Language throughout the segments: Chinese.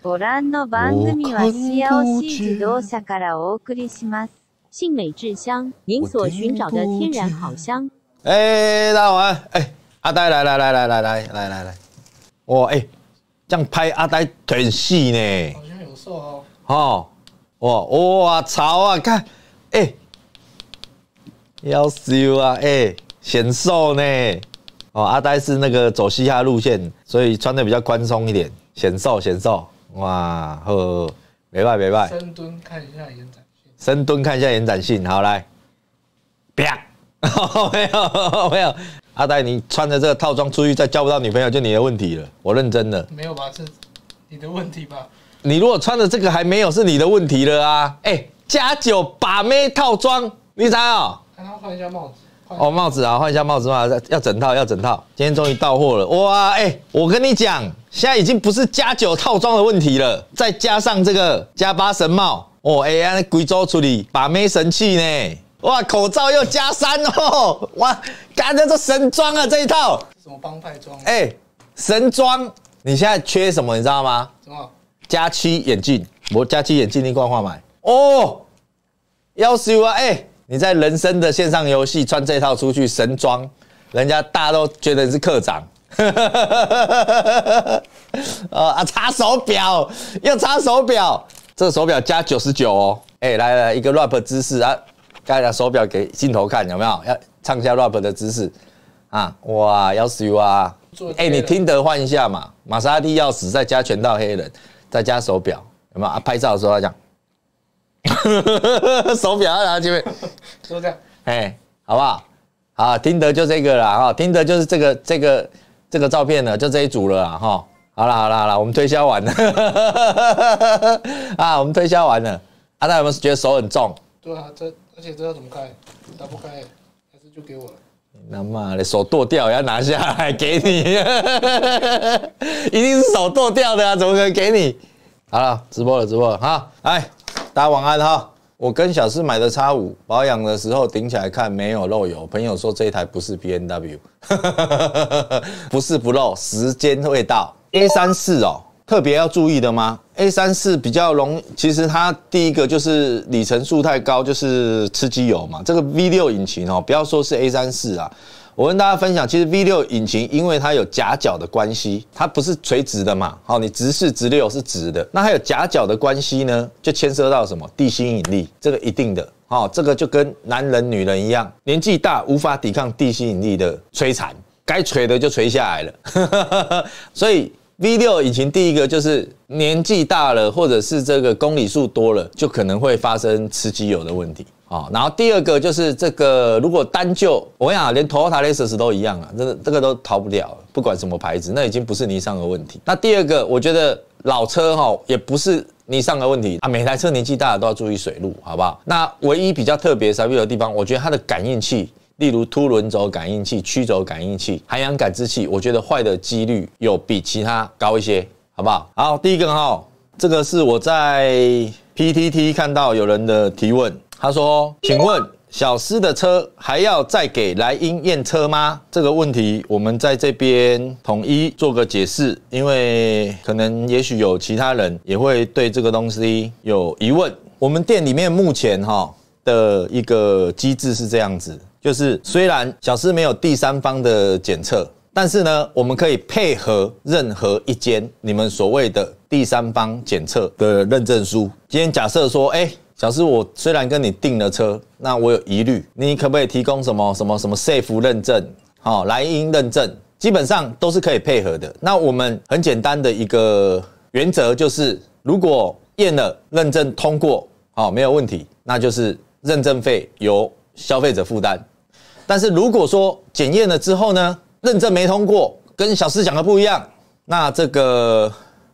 国蘭のバンは C.L.C. とおさらおくりします。信美之香，您所寻找的天然好香。哎，大王，哎，阿呆，来来来来来来来来来，哇，哎，这样拍阿呆腿细呢。好像有瘦哦。好，哇哇，操啊，看，哎，要细啊，哎，显瘦呢。哦，阿呆是那个走嘻哈路线，所以穿的比较宽松一点，显瘦显瘦。哇呵，别拜别拜！深蹲看一下延展性，深蹲看一下延展性。好来，啪！没有没有，阿呆，你穿着这个套装出去，再交不到女朋友就你的问题了，我认真的。没有吧？是你的问题吧？你如果穿着这个还没有是你的问题了啊！哎，加九把妹套装，你猜哦？看他换一下帽子。哦，帽子啊，换一下帽子嘛！要整套，要整套，今天终于到货了哇！哎，我跟你讲，现在已经不是加九套装的问题了，再加上这个加八神帽哦！哎呀，贵州处理把妹神器呢！哇，口罩又加三哦！哇，干的这神装啊，这一套什么帮派装？哎，神装！你现在缺什么，你知道吗？什么？加七眼镜，我加七眼镜你光化买哦，要四啊！哎。你在人生的线上游戏穿这套出去神装，人家大家都觉得你是科长。啊 啊！擦手表，要擦手表，这手表加九十九哦。哎，来来，一个 rap 姿势啊，该拿手表给镜头看，有没有？要唱一下 rap 的姿势啊？哇要死 u r 哎，你听得换一下嘛。玛莎拉蒂钥匙再加全套黑人，再加手表，有没有？啊？拍照的时候要讲。手表拿去呗，就这样，哎，好不好？好，听得就这个了哈，听得就是这个，这个，这个照片了，就这一组了哈。好了，好了，好了，我们推销完了，啊，我们推销完了。阿泰有没有觉得手很重？对啊，这而且这要怎么开？打不开，还是就给我了？那妈你手剁掉也要拿下来给你，一定是手剁掉的啊，怎么可能给你？好了，直播了，直播了，好，哎。大家晚安哈！我跟小四买的叉五，保养的时候顶起来看没有漏油。朋友说这一台不是 B N W，不是不漏，时间会到。A 三四哦，特别要注意的吗？A 三四比较容，其实它第一个就是里程数太高，就是吃机油嘛。这个 V 六引擎哦，不要说是 A 三四啊。我跟大家分享，其实 V6 引擎，因为它有夹角的关系，它不是垂直的嘛。好，你直视直六是直的，那还有夹角的关系呢，就牵涉到什么地心引力这个一定的。好，这个就跟男人女人一样，年纪大无法抵抗地心引力的摧残，该垂的就垂下来了。所以 V6 引擎第一个就是年纪大了，或者是这个公里数多了，就可能会发生吃机油的问题。啊，然后第二个就是这个，如果单就我讲，连 Toyota Lexus 都一样啊，这个这个都逃不了，不管什么牌子，那已经不是尼桑的问题。那第二个，我觉得老车哈也不是尼桑的问题啊，每台车年纪大了都要注意水路，好不好？那唯一比较特别稍微的地方，我觉得它的感应器，例如凸轮轴感应器、曲轴感应器、涵氧感知器，我觉得坏的几率有比其他高一些，好不好？好，第一个哈，这个是我在 PTT 看到有人的提问。他说：“请问小司的车还要再给莱茵验车吗？”这个问题我们在这边统一做个解释，因为可能也许有其他人也会对这个东西有疑问。我们店里面目前哈的一个机制是这样子，就是虽然小司没有第三方的检测，但是呢，我们可以配合任何一间你们所谓的第三方检测的认证书。今天假设说，哎。小师，我虽然跟你订了车，那我有疑虑，你可不可以提供什么什么什么 Safe 认证，好，莱茵认证，基本上都是可以配合的。那我们很简单的一个原则就是，如果验了认证通过，好，没有问题，那就是认证费由消费者负担。但是如果说检验了之后呢，认证没通过，跟小师讲的不一样，那这个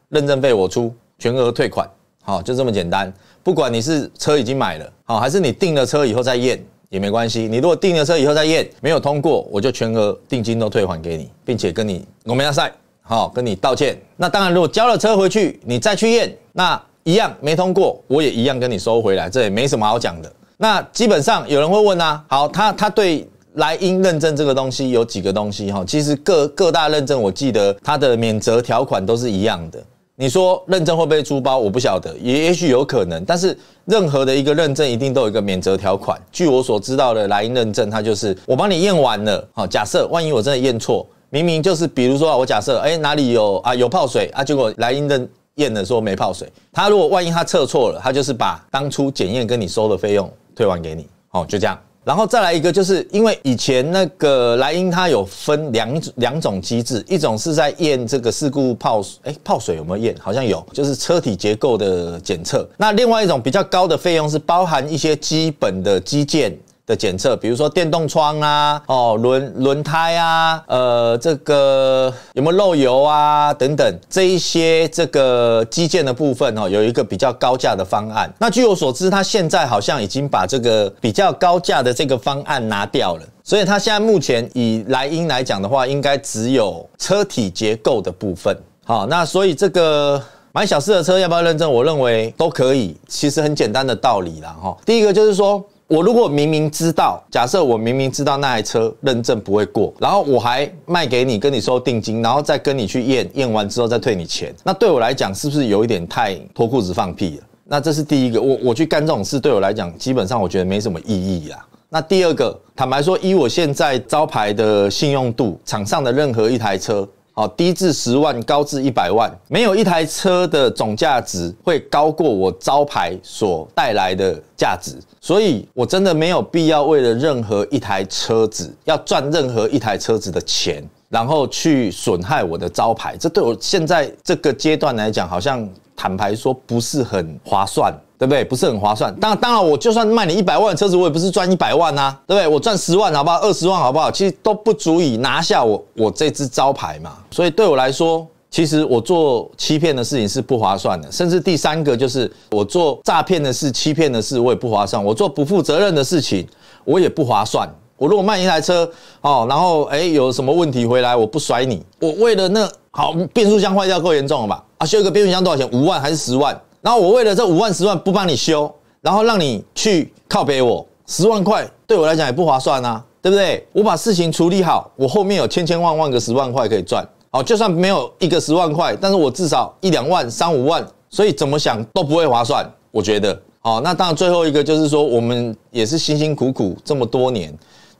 认证费我出，全额退款，好，就这么简单。不管你是车已经买了好，还是你订了车以后再验也没关系。你如果订了车以后再验没有通过，我就全额定金都退还给你，并且跟你我们要赛好跟你道歉。那当然，如果交了车回去你再去验，那一样没通过，我也一样跟你收回来，这也没什么好讲的。那基本上有人会问啊，好，他他对莱茵认证这个东西有几个东西哈？其实各各大认证我记得它的免责条款都是一样的。你说认证会会出包，我不晓得，也也许有可能。但是任何的一个认证一定都有一个免责条款。据我所知道的莱茵认证，它就是我帮你验完了。好，假设万一我真的验错，明明就是比如说我假设，哎哪里有啊有泡水啊，结果莱茵的验了说没泡水。他如果万一他测错了，他就是把当初检验跟你收的费用退还给你。好，就这样。然后再来一个，就是因为以前那个莱茵它有分两种两种机制，一种是在验这个事故泡，水，哎，泡水有没有验？好像有，就是车体结构的检测。那另外一种比较高的费用是包含一些基本的基建。的检测，比如说电动窗啊、哦轮轮胎啊、呃这个有没有漏油啊等等，这一些这个基建的部分哦，有一个比较高价的方案。那据我所知，他现在好像已经把这个比较高价的这个方案拿掉了，所以他现在目前以莱茵来讲的话，应该只有车体结构的部分。好，那所以这个买小四的车要不要认证？我认为都可以。其实很简单的道理啦，哈。第一个就是说。我如果明明知道，假设我明明知道那台车认证不会过，然后我还卖给你，跟你收定金，然后再跟你去验，验完之后再退你钱，那对我来讲是不是有一点太脱裤子放屁了？那这是第一个，我我去干这种事对我来讲，基本上我觉得没什么意义啊。那第二个，坦白说，以我现在招牌的信用度，场上的任何一台车。好，低至十万，高至一百万，没有一台车的总价值会高过我招牌所带来的价值，所以我真的没有必要为了任何一台车子要赚任何一台车子的钱，然后去损害我的招牌。这对我现在这个阶段来讲，好像坦白说不是很划算。对不对？不是很划算。当当然，我就算卖你一百万车子，我也不是赚一百万呐，对不对？我赚十万好不好？二十万好不好？其实都不足以拿下我我这只招牌嘛。所以对我来说，其实我做欺骗的事情是不划算的。甚至第三个就是我做诈骗的事、欺骗的事，我也不划算。我做不负责任的事情，我也不划算。我如果卖一台车哦，然后诶有什么问题回来，我不甩你。我为了那好变速箱坏掉够严重了吧？啊，修一个变速箱多少钱？五万还是十万？然后我为了这五万十万不帮你修，然后让你去靠背我十万块，对我来讲也不划算啊，对不对？我把事情处理好，我后面有千千万万个十万块可以赚。好，就算没有一个十万块，但是我至少一两万、三五万，所以怎么想都不会划算，我觉得。好，那当然最后一个就是说，我们也是辛辛苦苦这么多年。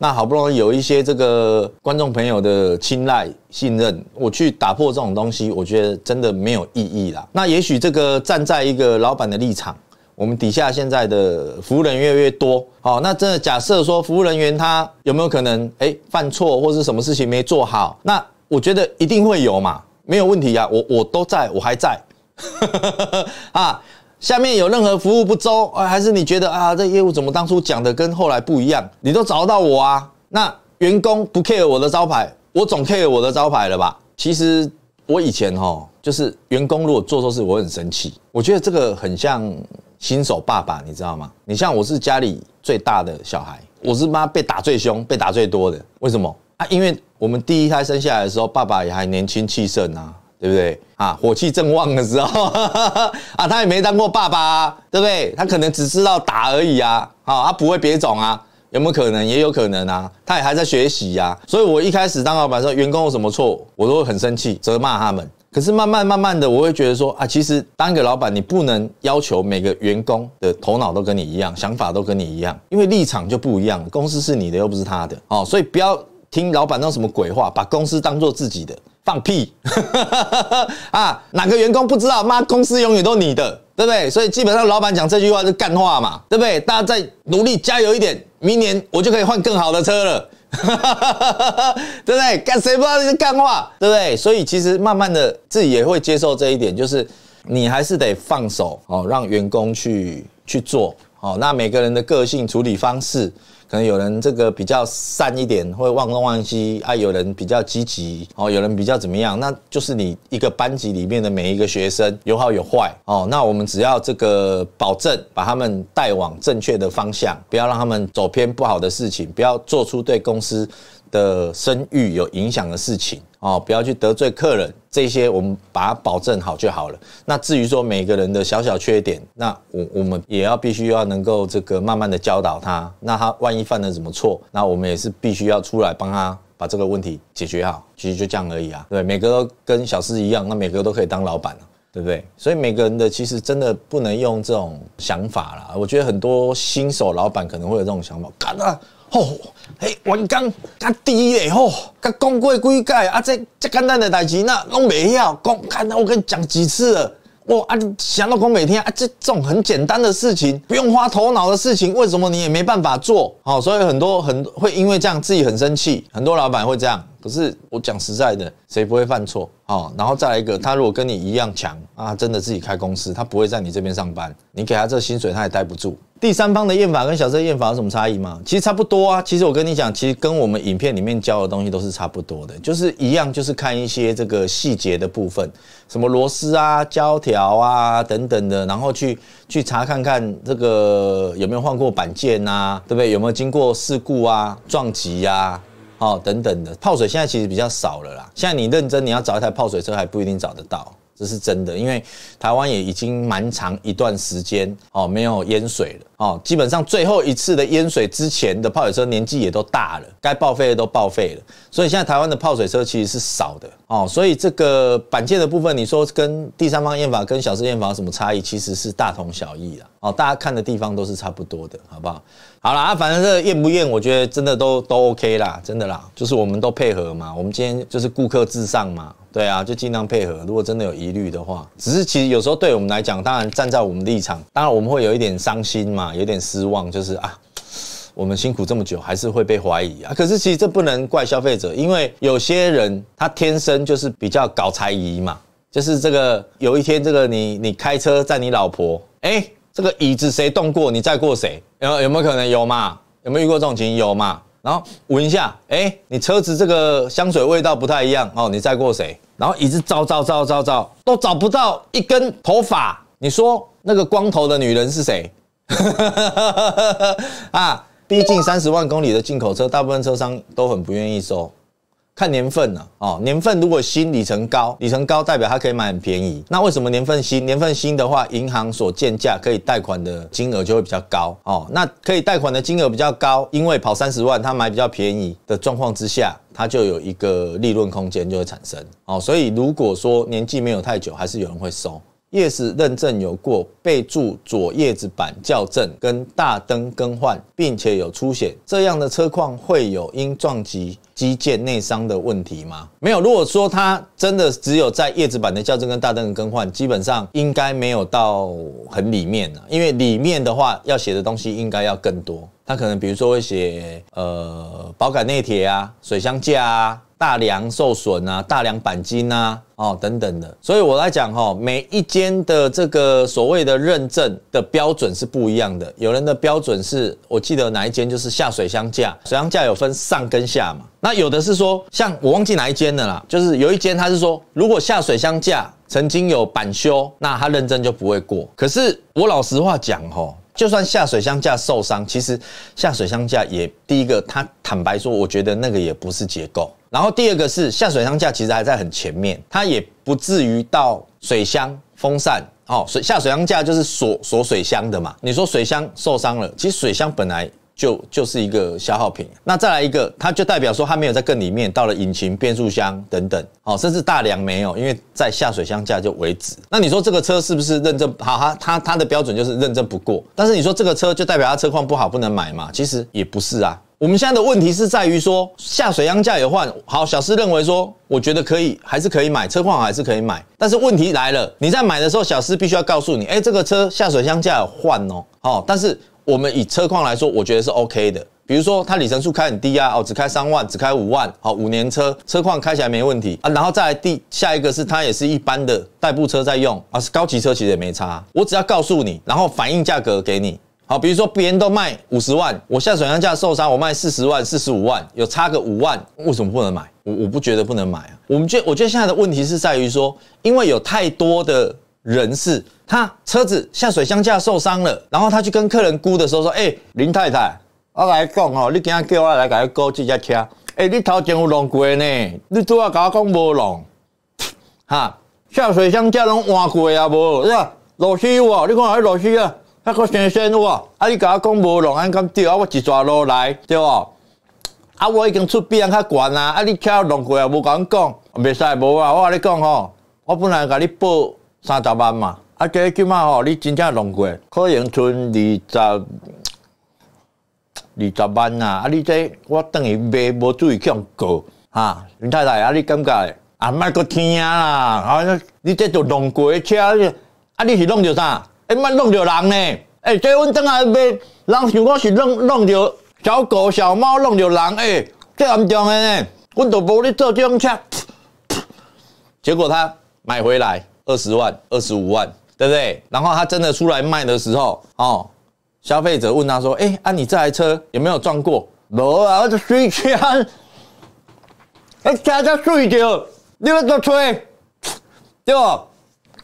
那好不容易有一些这个观众朋友的青睐信任，我去打破这种东西，我觉得真的没有意义啦。那也许这个站在一个老板的立场，我们底下现在的服务人员越多，好，那真的假设说服务人员他有没有可能诶犯错或者是什么事情没做好，那我觉得一定会有嘛，没有问题呀，我我都在，我还在，啊。下面有任何服务不周啊，还是你觉得啊，这业务怎么当初讲的跟后来不一样，你都找得到我啊？那员工不 care 我的招牌，我总 care 我的招牌了吧？其实我以前哈，就是员工如果做错事，我很生气，我觉得这个很像新手爸爸，你知道吗？你像我是家里最大的小孩，我是妈被打最凶、被打最多的，为什么啊？因为我们第一胎生下来的时候，爸爸也还年轻气盛啊。对不对啊？火气正旺的时候 啊，他也没当过爸爸，啊，对不对？他可能只知道打而已啊，啊，他不会别种啊，有没有可能？也有可能啊，他也还在学习呀。所以我一开始当老板说员工有什么错，我都会很生气，责骂他们。可是慢慢慢慢的，我会觉得说啊，其实当一个老板，你不能要求每个员工的头脑都跟你一样，想法都跟你一样，因为立场就不一样，公司是你的又不是他的哦，所以不要。听老板那什么鬼话，把公司当做自己的，放屁 啊！哪个员工不知道？妈，公司永远都你的，对不对？所以基本上，老板讲这句话是干话嘛，对不对？大家再努力加油一点，明年我就可以换更好的车了，对不对？干谁不知道这是干话，对不对？所以其实慢慢的，自己也会接受这一点，就是你还是得放手哦，让员工去去做哦。那每个人的个性处理方式。可能有人这个比较散一点，会忘东忘西；啊，有人比较积极，哦，有人比较怎么样？那就是你一个班级里面的每一个学生有好有坏哦。那我们只要这个保证，把他们带往正确的方向，不要让他们走偏不好的事情，不要做出对公司的声誉有影响的事情。哦，不要去得罪客人，这些我们把它保证好就好了。那至于说每个人的小小缺点，那我我们也要必须要能够这个慢慢的教导他。那他万一犯了什么错，那我们也是必须要出来帮他把这个问题解决好。其实就这样而已啊，对，每个都跟小狮一样，那每个都可以当老板了，对不对？所以每个人的其实真的不能用这种想法啦。我觉得很多新手老板可能会有这种想法，干啊，哦，哎，员工，甲低嘞，吼，甲讲过几届，啊，这这简单的代志，那拢未晓，讲看那我跟你讲几次了，哦，啊，你想到讲每天啊，这这种很简单的事情，不用花头脑的事情，为什么你也没办法做？好，所以很多很会因为这样自己很生气，很多老板会这样，可是我讲实在的，谁不会犯错？哦，然后再来一个，他如果跟你一样强啊，真的自己开公司，他不会在你这边上班，你给他这薪水，他也待不住。第三方的验法跟小车验法有什么差异吗？其实差不多啊。其实我跟你讲，其实跟我们影片里面教的东西都是差不多的，就是一样，就是看一些这个细节的部分，什么螺丝啊、胶条啊等等的，然后去去查看看这个有没有换过板件呐，对不对？有没有经过事故啊、撞击呀？哦，等等的泡水现在其实比较少了啦。现在你认真，你要找一台泡水车还不一定找得到，这是真的，因为台湾也已经蛮长一段时间哦没有淹水了。哦，基本上最后一次的淹水之前的泡水车年纪也都大了，该报废的都报废了，所以现在台湾的泡水车其实是少的哦。所以这个板件的部分，你说跟第三方验法跟小试验法有什么差异，其实是大同小异啦。哦，大家看的地方都是差不多的，好不好？好了啊，反正这验不验，我觉得真的都都 OK 啦，真的啦，就是我们都配合嘛。我们今天就是顾客至上嘛，对啊，就尽量配合。如果真的有疑虑的话，只是其实有时候对我们来讲，当然站在我们立场，当然我们会有一点伤心嘛。有点失望，就是啊，我们辛苦这么久，还是会被怀疑啊。可是其实这不能怪消费者，因为有些人他天生就是比较搞猜疑嘛。就是这个，有一天这个你你开车载你老婆，哎，这个椅子谁动过？你载过谁？然有没有可能有嘛？有没有遇过这种情形？有嘛？然后闻一下，哎，你车子这个香水味道不太一样哦，你载过谁？然后椅子找找找找找，都找不到一根头发，你说那个光头的女人是谁？啊，毕竟三十万公里的进口车，大部分车商都很不愿意收。看年份了哦，年份如果新，里程高，里程高代表它可以买很便宜。那为什么年份新？年份新的话，银行所建价可以贷款的金额就会比较高哦。那可以贷款的金额比较高，因为跑三十万，它买比较便宜的状况之下，它就有一个利润空间就会产生哦。所以如果说年纪没有太久，还是有人会收。叶子认证有过备注，左叶子板校正跟大灯更换，并且有出险，这样的车况会有因撞击机件内伤的问题吗？没有。如果说它真的只有在叶子板的校正跟大灯更换，基本上应该没有到很里面了，因为里面的话要写的东西应该要更多。他可能比如说会写，呃，保杆内铁啊，水箱架啊，大梁受损啊，大梁钣金啊，哦等等的。所以我来讲哈，每一间的这个所谓的认证的标准是不一样的。有人的标准是我记得哪一间就是下水箱架，水箱架有分上跟下嘛。那有的是说，像我忘记哪一间的啦，就是有一间他是说，如果下水箱架曾经有板修，那他认证就不会过。可是我老实话讲哈。就算下水箱架受伤，其实下水箱架也第一个，他坦白说，我觉得那个也不是结构。然后第二个是下水箱架，其实还在很前面，它也不至于到水箱风扇哦，水下水箱架就是锁锁水箱的嘛。你说水箱受伤了，其实水箱本来。就就是一个消耗品，那再来一个，它就代表说它没有在更里面，到了引擎、变速箱等等，哦，甚至大梁没有，因为在下水箱架就为止。那你说这个车是不是认证好哈？它它的标准就是认证不过，但是你说这个车就代表它车况不好，不能买嘛？其实也不是啊。我们现在的问题是在于说下水箱架有换，好，小思认为说，我觉得可以，还是可以买车况还是可以买，但是问题来了，你在买的时候，小思必须要告诉你，哎，这个车下水箱架有换哦，哦，但是。我们以车况来说，我觉得是 OK 的。比如说，它里程数开很低啊，哦，只开三万，只开五万，好，五年车，车况开起来没问题啊。然后再来第下一个是，它也是一般的代步车在用啊，是高级车其实也没差。我只要告诉你，然后反映价格给你，好，比如说别人都卖五十万，我下转让架受伤，我卖四十万、四十五万，有差个五万，为什么不能买？我我不觉得不能买啊。我们觉我觉得现在的问题是在于说，因为有太多的。人事，他车子下水箱架受伤了，然后他去跟客人估的时候说：“哎，林太太，我来讲哦，你今天叫我来给去估这架车。哎，你头前有弄过呢？你主要甲我讲无弄，哈，下水箱架拢换过啊？无，对吧？老师啊，你看迄老师啊，那个先生有啊，啊，你甲我讲无弄，俺敢对啊，我一爪落来对吧？啊，我已经出边较悬啊，啊，你车弄过也无我讲，袂使无啊？我跟你讲哦，我本来甲你报。”三十万嘛，啊，即起码吼，你真正弄过，可能存二十二十万呐。啊，你这我等于卖无注意，这样高哈，林太太啊，你感觉诶，啊，卖过天啊！啊，你这就弄过车，啊，你是弄着啥？诶，卖弄着人呢？诶，这阮等下卖，人如果是弄弄着小狗、小猫，弄着人诶，这严重呢？阮都无咧做这种车，结果他买回来。二十万、二十五万，对不对？然后他真的出来卖的时候，哦，消费者问他说：“哎，啊，你这台车有没有撞过没 o 啊，我是水车，他加只水掉，你都吹，对不？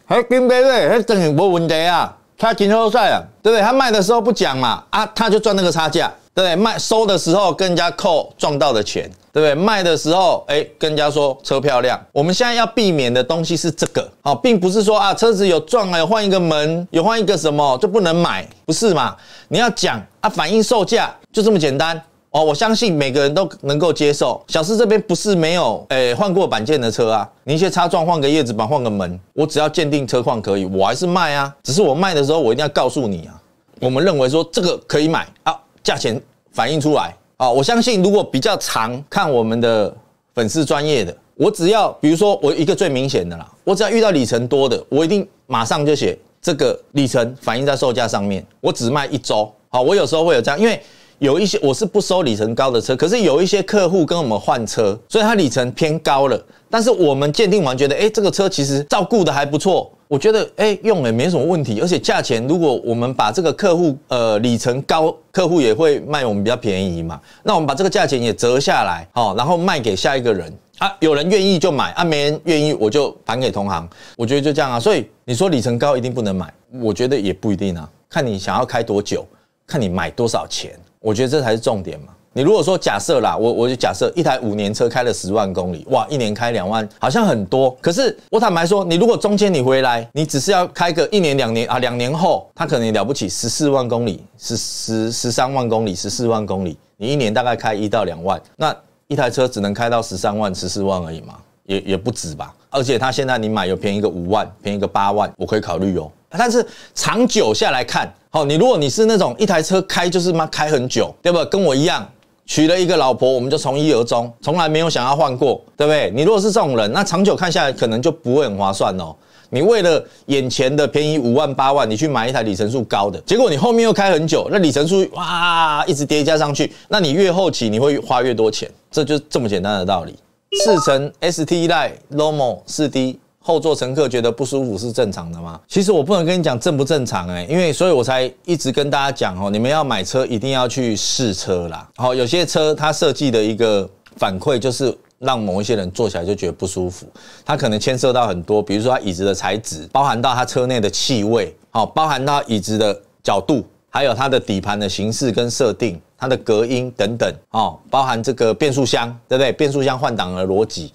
还金杯嘞，还当然没问题啊，他钱好在啊，对不对？他卖的时候不讲嘛，啊，他就赚那个差价。”对不对？卖收的时候跟人家扣撞到的钱，对不对？卖的时候哎，跟人家说车漂亮。我们现在要避免的东西是这个哦，并不是说啊车子有撞了，换一个门，有换一个什么就不能买，不是嘛？你要讲啊，反映售价就这么简单哦。我相信每个人都能够接受。小四这边不是没有诶换过板件的车啊，你去擦撞换个叶子板，换个门，我只要鉴定车况可以，我还是卖啊。只是我卖的时候我一定要告诉你啊，我们认为说这个可以买啊。价钱反映出来啊！我相信，如果比较常看我们的粉丝专业的，我只要比如说我一个最明显的啦，我只要遇到里程多的，我一定马上就写这个里程反映在售价上面。我只卖一周，好，我有时候会有这样，因为有一些我是不收里程高的车，可是有一些客户跟我们换车，所以他里程偏高了，但是我们鉴定完觉得，哎，这个车其实照顾的还不错。我觉得哎，用了没什么问题，而且价钱，如果我们把这个客户呃里程高，客户也会卖我们比较便宜嘛。那我们把这个价钱也折下来，好，然后卖给下一个人啊，有人愿意就买啊，没人愿意我就盘给同行。我觉得就这样啊，所以你说里程高一定不能买，我觉得也不一定啊，看你想要开多久，看你买多少钱，我觉得这才是重点嘛。你如果说假设啦，我我就假设一台五年车开了十万公里，哇，一年开两万，好像很多。可是我坦白说，你如果中间你回来，你只是要开个一年两年啊，两年后它可能了不起十四万公里，十十十三万公里，十四万公里，你一年大概开一到两万，那一台车只能开到十三万、十四万而已嘛，也也不止吧。而且它现在你买有便宜一个五万，便宜一个八万，我可以考虑哦。但是长久下来看，好，你如果你是那种一台车开就是嘛开很久，对不？跟我一样。娶了一个老婆，我们就从一而终，从来没有想要换过，对不对？你如果是这种人，那长久看下来可能就不会很划算哦。你为了眼前的便宜五万八万，你去买一台里程数高的，结果你后面又开很久，那里程数哇一直叠加上去，那你越后期你会花越多钱，这就是这么简单的道理。四乘 s t 代 l o m o 四 D。后座乘客觉得不舒服是正常的吗？其实我不能跟你讲正不正常哎，因为所以我才一直跟大家讲哦，你们要买车一定要去试车啦。好，有些车它设计的一个反馈就是让某一些人坐起来就觉得不舒服，它可能牵涉到很多，比如说它椅子的材质，包含到它车内的气味，好，包含到椅子的角度，还有它的底盘的形式跟设定，它的隔音等等，哦，包含这个变速箱，对不对？变速箱换挡的逻辑。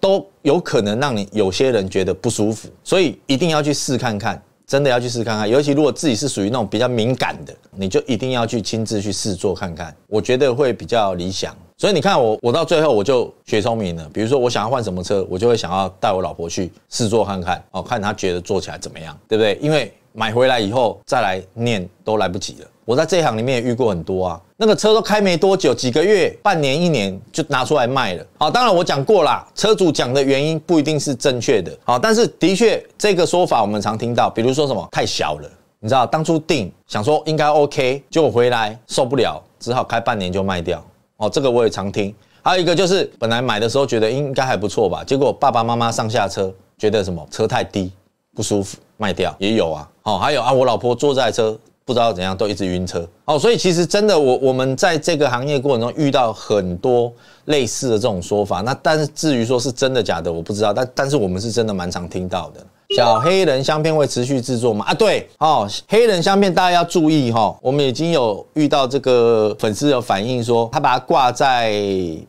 都有可能让你有些人觉得不舒服，所以一定要去试看看，真的要去试看看。尤其如果自己是属于那种比较敏感的，你就一定要去亲自去试坐看看，我觉得会比较理想。所以你看我，我到最后我就学聪明了。比如说我想要换什么车，我就会想要带我老婆去试坐看看，哦，看她觉得坐起来怎么样，对不对？因为买回来以后再来念都来不及了。我在这行里面也遇过很多啊，那个车都开没多久，几个月、半年、一年就拿出来卖了。好，当然我讲过啦，车主讲的原因不一定是正确的。好，但是的确这个说法我们常听到，比如说什么太小了，你知道，当初定想说应该 OK，果回来受不了，只好开半年就卖掉。哦，这个我也常听。还有一个就是本来买的时候觉得应该还不错吧，结果爸爸妈妈上下车觉得什么车太低不舒服，卖掉也有啊。哦，还有啊，我老婆坐这台车不知道怎样，都一直晕车。哦，所以其实真的，我我们在这个行业过程中遇到很多类似的这种说法。那但是至于说是真的假的，我不知道。但但是我们是真的蛮常听到的。小黑人香片会持续制作吗？啊，对，哦，黑人香片大家要注意哈，我们已经有遇到这个粉丝有反映说，他把它挂在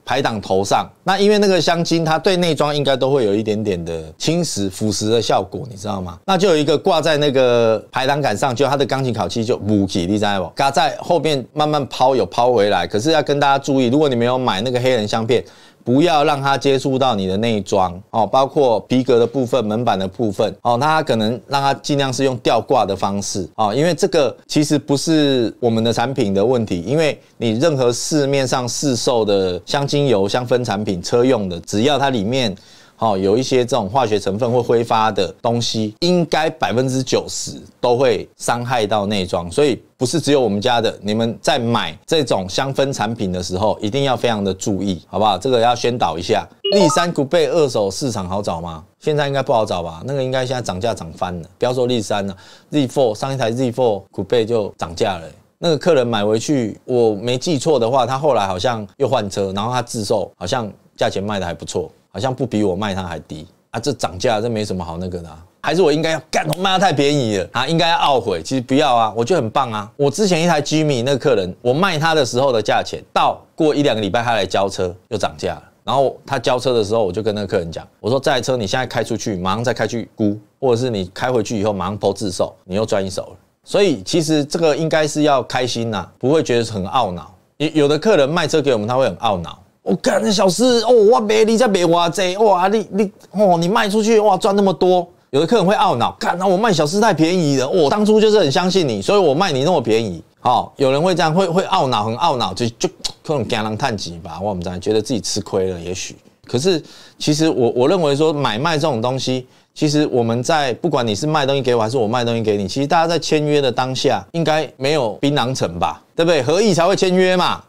排档头上，那因为那个香精它对内装应该都会有一点点的侵蚀、腐蚀的效果，你知道吗？那就有一个挂在那个排档杆上，就它的钢琴烤漆就不起知在不，挂在后面慢慢抛，有抛回来，可是要跟大家注意，如果你没有买那个黑人香片。不要让它接触到你的内装哦，包括皮革的部分、门板的部分哦。那可能让它尽量是用吊挂的方式哦，因为这个其实不是我们的产品的问题，因为你任何市面上市售的香精油、香氛产品、车用的，只要它里面。好，有一些这种化学成分会挥发的东西，应该百分之九十都会伤害到内装，所以不是只有我们家的。你们在买这种香氛产品的时候，一定要非常的注意，好不好？这个要宣导一下。立山古贝二手市场好找吗？现在应该不好找吧？那个应该现在涨价涨翻了，不要说立山了，Z Four 上一台 Z Four 古贝就涨价了。那个客人买回去，我没记错的话，他后来好像又换车，然后他自售，好像价钱卖的还不错。好像不比我卖它还低啊！这涨价这没什么好那个的，还是我应该要干？我卖的太便宜了啊！应该懊悔？其实不要啊，我觉得很棒啊！我之前一台吉米那客人，我卖他的时候的价钱，到过一两个礼拜他来交车又涨价了。然后他交车的时候，我就跟那个客人讲，我说这台车你现在开出去，马上再开去估，或者是你开回去以后马上抛自售，你又赚一手了。所以其实这个应该是要开心呐，不会觉得很懊恼。有有的客人卖车给我们，他会很懊恼。我干那小四哦，我卖你再卖我这哇，你你哦，你卖出去哇赚那么多，有的客人会懊恼，干，那我卖小四太便宜了，我当初就是很相信你，所以我卖你那么便宜，好，有人会这样会会懊恼，很懊恼就就可能肝肠寸疾吧，我们这样觉得自己吃亏了也许，可是其实我我认为说买卖这种东西，其实我们在不管你是卖东西给我还是我卖东西给你，其实大家在签约的当下应该没有槟榔城吧，对不对？合意才会签约嘛。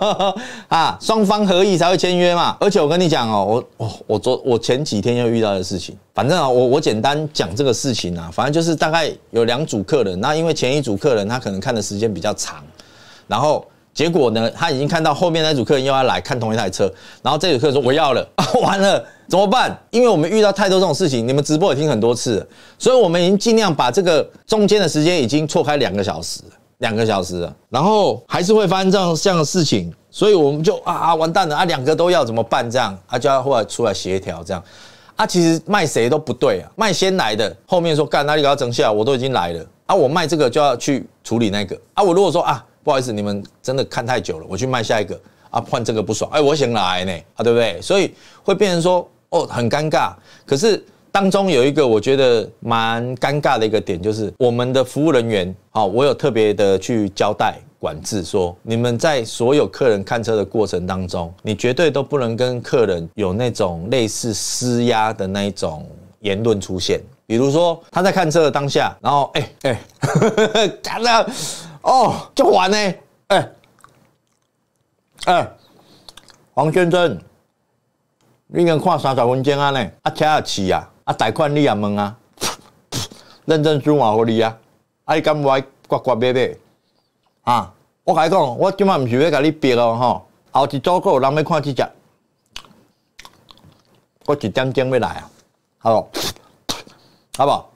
啊，双方合意才会签约嘛。而且我跟你讲哦，我我我昨我前几天又遇到的事情，反正啊，我我简单讲这个事情啊，反正就是大概有两组客人，那因为前一组客人他可能看的时间比较长，然后结果呢，他已经看到后面那组客人又要来看同一台车，然后这组客人说我要了，啊、完了怎么办？因为我们遇到太多这种事情，你们直播也听很多次，所以我们已经尽量把这个中间的时间已经错开两个小时。两个小时，然后还是会发生这样这样的事情，所以我们就啊啊完蛋了啊，两个都要怎么办？这样啊就要后来出来协调这样，啊其实卖谁都不对啊，卖先来的后面说干哪里给他整下，我都已经来了啊，我卖这个就要去处理那个啊，我如果说啊不好意思，你们真的看太久了，我去卖下一个啊换这个不爽哎，我想来呢啊对不对？所以会变成说哦很尴尬，可是。当中有一个我觉得蛮尴尬的一个点，就是我们的服务人员，好，我有特别的去交代管制，说你们在所有客人看车的过程当中，你绝对都不能跟客人有那种类似施压的那一种言论出现，比如说他在看车的当下，然后哎哎，假的 哦就完呢，哎哎，黄先生，你刚看三十分钟啊呢，啊车也起啊。啊！贷款你也问啊？认证书话互你啊！啊！你敢买刮刮买买啊？我甲你讲，我今晚毋是要甲你逼哦吼，后天早有人要看即只，我一点钟要来啊！好，好不好？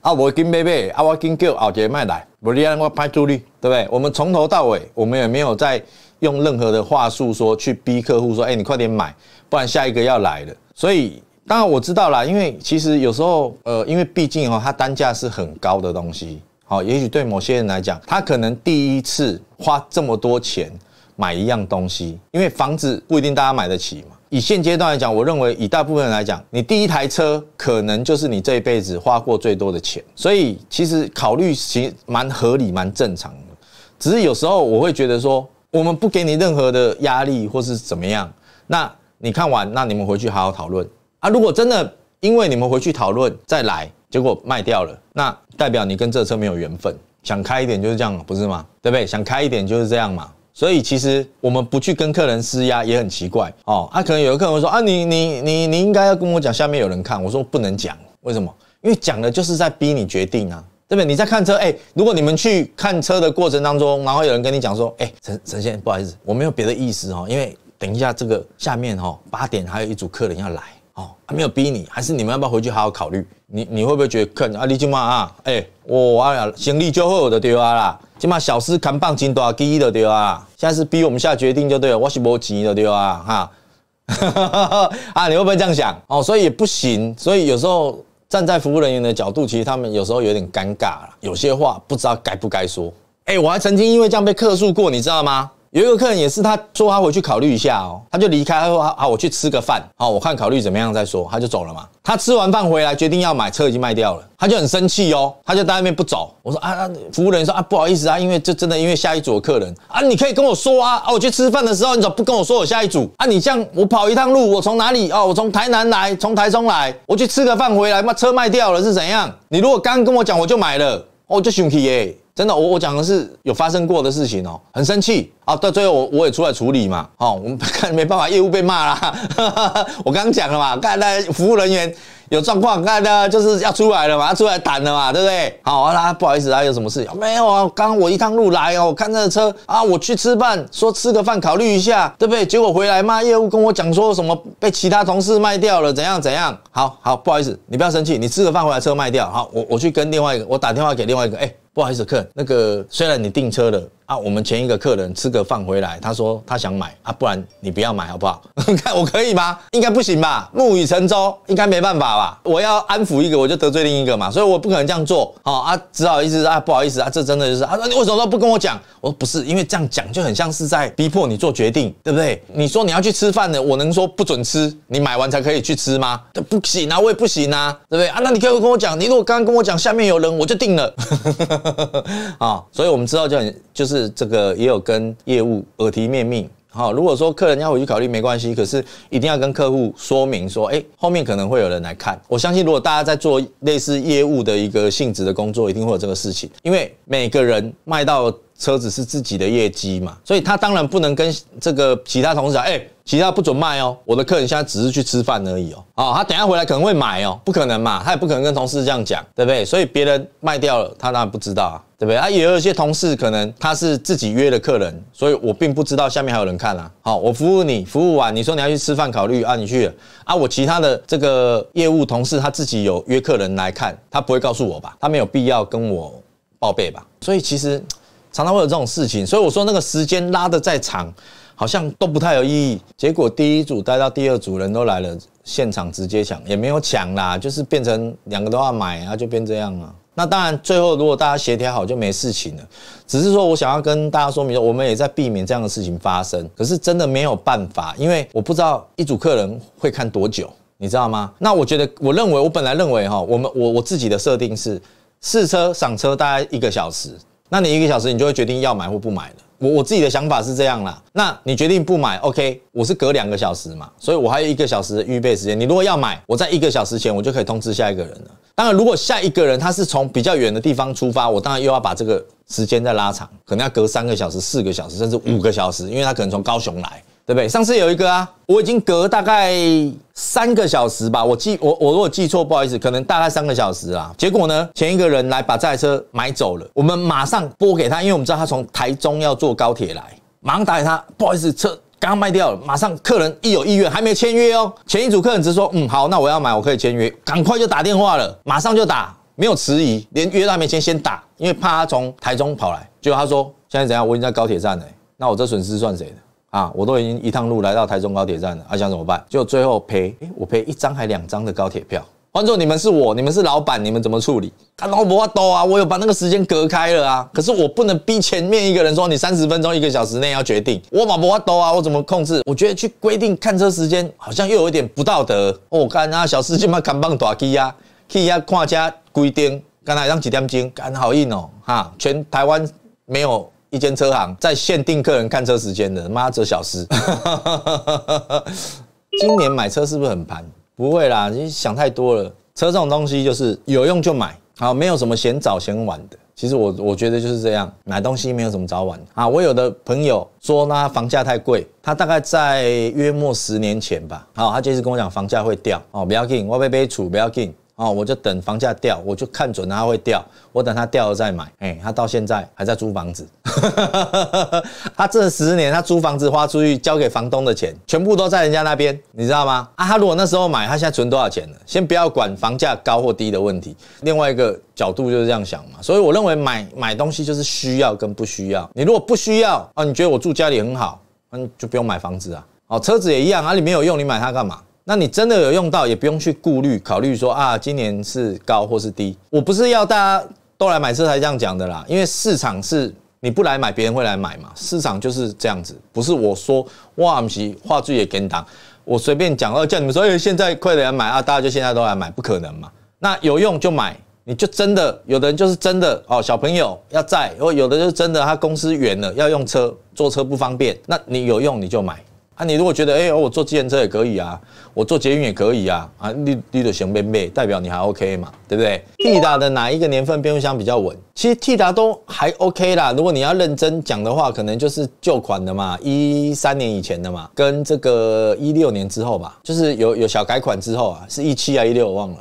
啊！我紧买买，啊我紧叫后天卖来，你安我歹处理，对不对？我们从头到尾，我们也没有在用任何的话术说去逼客户说，哎，你快点买，不然下一个要来了。所以。当然我知道啦，因为其实有时候，呃，因为毕竟哦，它单价是很高的东西，好，也许对某些人来讲，他可能第一次花这么多钱买一样东西，因为房子不一定大家买得起嘛。以现阶段来讲，我认为以大部分人来讲，你第一台车可能就是你这一辈子花过最多的钱，所以其实考虑其实蛮合理、蛮正常的。只是有时候我会觉得说，我们不给你任何的压力或是怎么样，那你看完，那你们回去好好讨论。啊！如果真的因为你们回去讨论再来，结果卖掉了，那代表你跟这车没有缘分。想开一点就是这样，不是吗？对不对？想开一点就是这样嘛。所以其实我们不去跟客人施压也很奇怪哦。啊，可能有的客人会说啊，你你你你应该要跟我讲，下面有人看。我说不能讲，为什么？因为讲的就是在逼你决定啊，对不对？你在看车，哎，如果你们去看车的过程当中，然后有人跟你讲说，哎，陈陈先生，不好意思，我没有别的意思哦，因为等一下这个下面哦八点还有一组客人要来。哦，还没有逼你，还是你们要不要回去好好考虑？你你会不会觉得，坑啊，你起嘛啊，哎，我啊，行李就会有的对啊啦，起码小事扛棒金大机一的丢啊。现在是逼我们下决定就对了，我是不钱的对啊哈。啊，你会不会这样想？哦，所以也不行，所以有时候站在服务人员的角度，其实他们有时候有点尴尬，有些话不知道该不该说。哎，我还曾经因为这样被客诉过，你知道吗？有一个客人也是，他说他回去考虑一下哦，他就离开，他说好，我去吃个饭，好，我看考虑怎么样再说，他就走了嘛。他吃完饭回来，决定要买车已经卖掉了，他就很生气哦，他就在外面不走。我说啊，服务人员说啊，不好意思啊，因为这真的因为下一组的客人啊，你可以跟我说啊，啊，我去吃饭的时候你怎么不跟我说我下一组啊？你这样我跑一趟路，我从哪里哦？我从台南来，从台中来，我去吃个饭回来，把车卖掉了是怎样？你如果刚跟我讲，我就买了，哦，就生气耶。真的，我我讲的是有发生过的事情哦，很生气啊！到最后我我也出来处理嘛，哦，我们 看没办法，业务被骂啦，我刚刚讲了嘛，看那服务人员有状况，看呢就是要出来了嘛，要出来谈了嘛，对不对？好，他不好意思，啊，有什么事情？没有啊，刚刚我一趟路来哦，看那个车啊，我去吃饭，说吃个饭考虑一下，对不对？结果回来嘛，业务，跟我讲说什么被其他同事卖掉了，怎样怎样？好好不好意思，你不要生气，你吃个饭回来车卖掉，好，我我去跟另外一个，我打电话给另外一个，哎。不好意思，客，那个虽然你订车了。啊，我们前一个客人吃个饭回来，他说他想买啊，不然你不要买好不好？你看我可以吗？应该不行吧？木已成舟，应该没办法吧？我要安抚一个，我就得罪另一个嘛，所以我不可能这样做。好啊，只好意思啊，不好意思啊，这真的就是啊。那你为什么都不跟我讲？我说不是，因为这样讲就很像是在逼迫你做决定，对不对？你说你要去吃饭的，我能说不准吃，你买完才可以去吃吗？这不行啊，我也不行啊，对不对？啊，那你可以跟我讲，你如果刚刚跟我讲下面有人，我就定了。啊，所以我们知道，就很就是。是这个也有跟业务耳提面命，好，如果说客人要回去考虑没关系，可是一定要跟客户说明说，哎，后面可能会有人来看。我相信如果大家在做类似业务的一个性质的工作，一定会有这个事情，因为每个人卖到。车子是自己的业绩嘛，所以他当然不能跟这个其他同事讲，哎，其他不准卖哦，我的客人现在只是去吃饭而已哦，哦，他等下回来可能会买哦，不可能嘛，他也不可能跟同事这样讲，对不对？所以别人卖掉了，他当然不知道啊，对不对？啊，也有一些同事可能他是自己约的客人，所以我并不知道下面还有人看啊，好，我服务你，服务完你说你要去吃饭考虑啊，你去啊，我其他的这个业务同事他自己有约客人来看，他不会告诉我吧，他没有必要跟我报备吧，所以其实。常常会有这种事情，所以我说那个时间拉得再长，好像都不太有意义。结果第一组待到第二组人都来了，现场直接抢也没有抢啦，就是变成两个都要买啊，就变这样了。那当然最后如果大家协调好就没事情了，只是说我想要跟大家说明，我们也在避免这样的事情发生。可是真的没有办法，因为我不知道一组客人会看多久，你知道吗？那我觉得，我认为我本来认为哈，我们我我自己的设定是试车赏车大概一个小时。那你一个小时，你就会决定要买或不买了。我我自己的想法是这样啦。那你决定不买，OK，我是隔两个小时嘛，所以我还有一个小时的预备时间。你如果要买，我在一个小时前我就可以通知下一个人了。当然，如果下一个人他是从比较远的地方出发，我当然又要把这个时间再拉长，可能要隔三个小时、四个小时，甚至五个小时，因为他可能从高雄来。对不对？上次有一个啊，我已经隔大概三个小时吧，我记我我如果记错不好意思，可能大概三个小时啊。结果呢，前一个人来把这台车买走了，我们马上拨给他，因为我们知道他从台中要坐高铁来，马上打给他，不好意思，车刚卖掉了，马上客人一有意愿，还没签约哦。前一组客人只说，嗯好，那我要买，我可以签约，赶快就打电话了，马上就打，没有迟疑，连约都没签，先打，因为怕他从台中跑来。结果他说，现在怎样？我已经在高铁站了，那我这损失算谁的？啊！我都已经一趟路来到台中高铁站了，还想怎么办？就最后赔，哎，我赔一张还两张的高铁票。换众，你们是我，你们是老板，你们怎么处理？看我不怕多啊，我有把那个时间隔开了啊。可是我不能逼前面一个人说你三十分钟、一个小时内要决定。我怕不怕多啊？我怎么控制？我觉得去规定看车时间，好像又有一点不道德。我看那小司机嘛扛棒打鸡呀，鸡呀看车规定，刚才让几点钟？干好硬哦，哈！全台湾没有。一间车行在限定客人看车时间的，妈折小时。今年买车是不是很盘？不会啦，你想太多了。车这种东西就是有用就买，好，没有什么嫌早嫌晚的。其实我我觉得就是这样，买东西没有什么早晚啊。我有的朋友说呢，房价太贵，他大概在约莫十年前吧。好，他就是跟我讲房价会掉哦，不要进，我被被处，不要进。哦，我就等房价掉，我就看准它会掉，我等它掉了再买。哎，他到现在还在租房子，他 这十年他租房子花出去交给房东的钱，全部都在人家那边，你知道吗？啊，他如果那时候买，他现在存多少钱呢？先不要管房价高或低的问题。另外一个角度就是这样想嘛，所以我认为买买东西就是需要跟不需要。你如果不需要哦，你觉得我住家里很好，嗯，就不用买房子啊。哦，车子也一样啊，你没有用，你买它干嘛？那你真的有用到，也不用去顾虑考虑说啊，今年是高或是低。我不是要大家都来买车才这样讲的啦，因为市场是你不来买，别人会来买嘛。市场就是这样子，不是我说哇咪，话剧也跟当，我随便讲，要叫你们说，哎，现在快来买啊，大家就现在都来买，不可能嘛。那有用就买，你就真的，有的人就是真的哦，小朋友要在，或有的就是真的，他公司远了要用车，坐车不方便，那你有用你就买。啊，你如果觉得，哎，我坐自行车也可以啊，我坐捷运也可以啊，啊，绿绿的行，变变，代表你还 OK 嘛，对不对 t 达的哪一个年份变速箱比较稳？其实 t 达都还 OK 啦。如果你要认真讲的话，可能就是旧款的嘛，一三年以前的嘛，跟这个一六年之后吧，就是有有小改款之后啊，是一七啊一六，我忘了。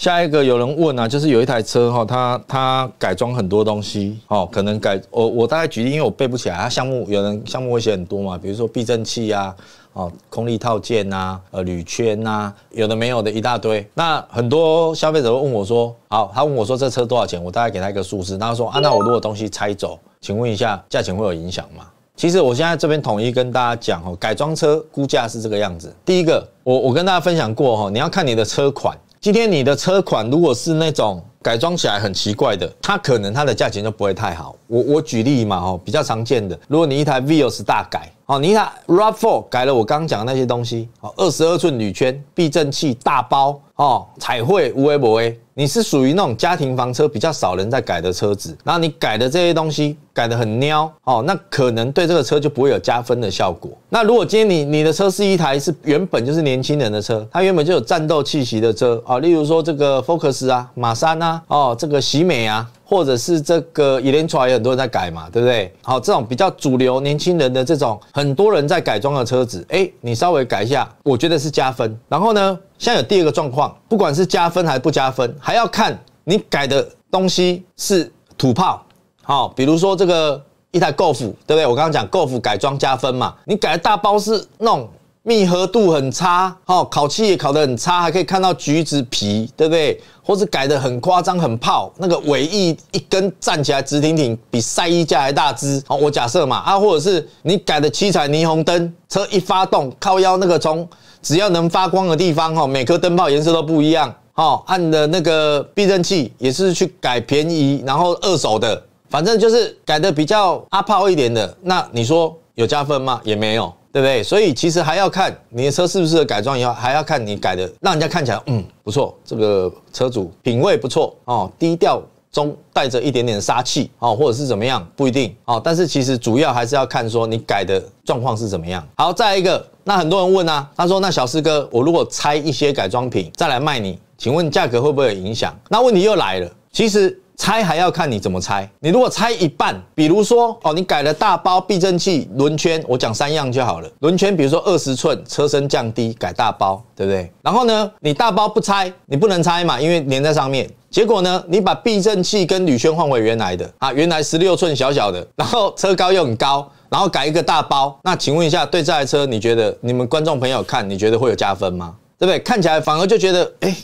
下一个有人问啊，就是有一台车哈，它它改装很多东西哦，可能改我我大概举例，因为我背不起来，它项目有人项目会写很多嘛，比如说避震器啊，哦，空力套件呐，呃，铝圈呐，有的没有的一大堆。那很多消费者会问我说，好，他问我说这车多少钱？我大概给他一个数字，他说啊，那我如果东西拆走，请问一下价钱会有影响吗？其实我现在这边统一跟大家讲哦，改装车估价是这个样子。第一个，我我跟大家分享过哈，你要看你的车款。今天你的车款如果是那种。改装起来很奇怪的，它可能它的价钱就不会太好。我我举例嘛，哦，比较常见的，如果你一台 Vios 大改，哦，你一台 Rav4 改了我刚刚讲那些东西，哦，二十二寸铝圈、避震器大包，哦，彩绘、无 VA，你是属于那种家庭房车比较少人在改的车子，然后你改的这些东西改的很喵，哦，那可能对这个车就不会有加分的效果。那如果今天你你的车是一台是原本就是年轻人的车，它原本就有战斗气息的车，啊，例如说这个 Focus 啊、马三那。哦，这个喜美啊，或者是这个 e l e n t r a 也有很多人在改嘛，对不对？好，这种比较主流年轻人的这种，很多人在改装的车子，哎，你稍微改一下，我觉得是加分。然后呢，现在有第二个状况，不管是加分还是不加分，还要看你改的东西是土炮。好，比如说这个一台 Golf，对不对？我刚刚讲 Golf 改装加分嘛，你改的大包是那种。密合度很差，哈，烤漆也烤得很差，还可以看到橘子皮，对不对？或者改得很夸张、很泡，那个尾翼一根站起来直挺挺，比赛衣架还大只。哦，我假设嘛，啊，或者是你改的七彩霓虹灯车一发动，靠腰那个从只要能发光的地方，哈，每颗灯泡颜色都不一样，哈，按的那个避震器也是去改便宜，然后二手的，反正就是改的比较阿炮一点的，那你说有加分吗？也没有。对不对？所以其实还要看你的车是不是改装以后，还要看你改的让人家看起来嗯不错，这个车主品味不错哦，低调中带着一点点杀气哦，或者是怎么样不一定哦。但是其实主要还是要看说你改的状况是怎么样。好，再一个，那很多人问啊，他说那小师哥，我如果拆一些改装品再来卖你，请问价格会不会影响？那问题又来了，其实。拆还要看你怎么拆。你如果拆一半，比如说哦，你改了大包、避震器、轮圈，我讲三样就好了。轮圈，比如说二十寸，车身降低，改大包，对不对？然后呢，你大包不拆，你不能拆嘛，因为粘在上面。结果呢，你把避震器跟铝圈换回原来的啊，原来十六寸小小的，然后车高又很高，然后改一个大包。那请问一下，对这台车，你觉得你们观众朋友看，你觉得会有加分吗？对不对？看起来反而就觉得，哎，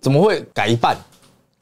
怎么会改一半？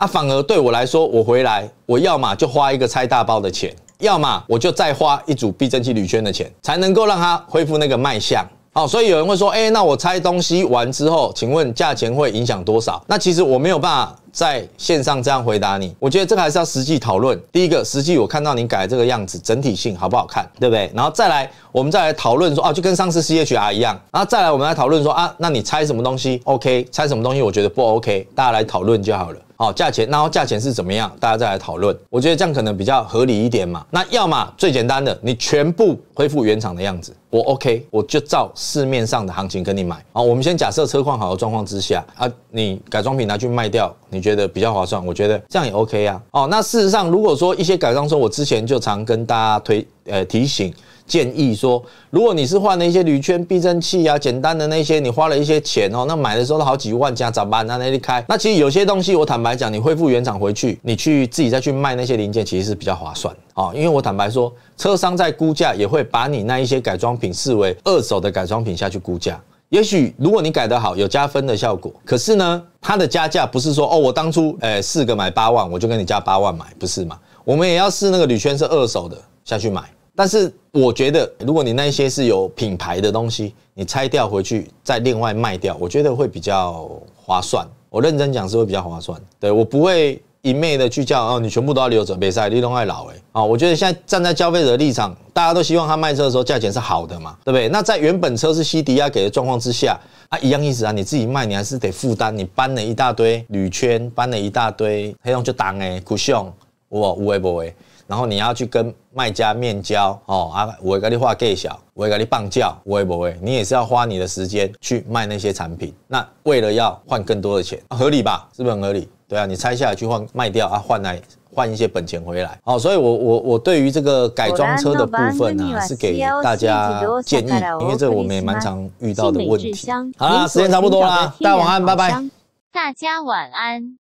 它反而对我来说，我回来我要么就花一个拆大包的钱，要么我就再花一组避震器铝圈的钱，才能够让它恢复那个卖相。好，所以有人会说，哎，那我拆东西完之后，请问价钱会影响多少？那其实我没有办法在线上这样回答你。我觉得这个还是要实际讨论。第一个，实际我看到你改这个样子，整体性好不好看，对不对？然后再来，我们再来讨论说，哦，就跟上次 CHR 一样，然后再来我们来讨论说，啊，那你拆什么东西 OK？拆什么东西我觉得不 OK，大家来讨论就好了。哦，价钱，然后价钱是怎么样？大家再来讨论。我觉得这样可能比较合理一点嘛。那要么最简单的，你全部恢复原厂的样子，我 OK，我就照市面上的行情跟你买。啊，我们先假设车况好的状况之下啊，你改装品拿去卖掉，你觉得比较划算？我觉得这样也 OK 啊。哦，那事实上如果说一些改装车，我之前就常跟大家推呃提醒。建议说，如果你是换了一些铝圈、避震器啊，简单的那些，你花了一些钱哦，那买的时候都好几万加，咋办？那那里开？那其实有些东西，我坦白讲，你恢复原厂回去，你去自己再去卖那些零件，其实是比较划算啊。因为我坦白说，车商在估价也会把你那一些改装品视为二手的改装品下去估价。也许如果你改得好，有加分的效果，可是呢，它的加价不是说哦，我当初诶四个买八万，我就跟你加八万买，不是嘛？我们也要试那个铝圈是二手的下去买。但是我觉得，如果你那些是有品牌的东西，你拆掉回去再另外卖掉，我觉得会比较划算。我认真讲是会比较划算。对我不会一昧的去叫哦，你全部都要留着别再利用爱老哎啊！我觉得现在站在消费者的立场，大家都希望他卖车的时候价钱是好的嘛，对不对？那在原本车是西迪亚给的状况之下，啊，一样意思啊！你自己卖，你还是得负担，你搬了一大堆铝圈，搬了一大堆，黑龙就当哎，酷胸，我无为不为。然后你要去跟卖家面交哦啊，我给你画盖小，我给你棒叫，我也不会，你也是要花你的时间去卖那些产品。那为了要换更多的钱，合理吧？是不是很合理？对啊，你拆下来去换卖掉啊，换来换一些本钱回来。哦，所以我我我对于这个改装车的部分呢，是给大家建议，因为这我们也蛮常遇到的问题。好啦，时间差不多啦，大家晚安，拜拜。大家晚安。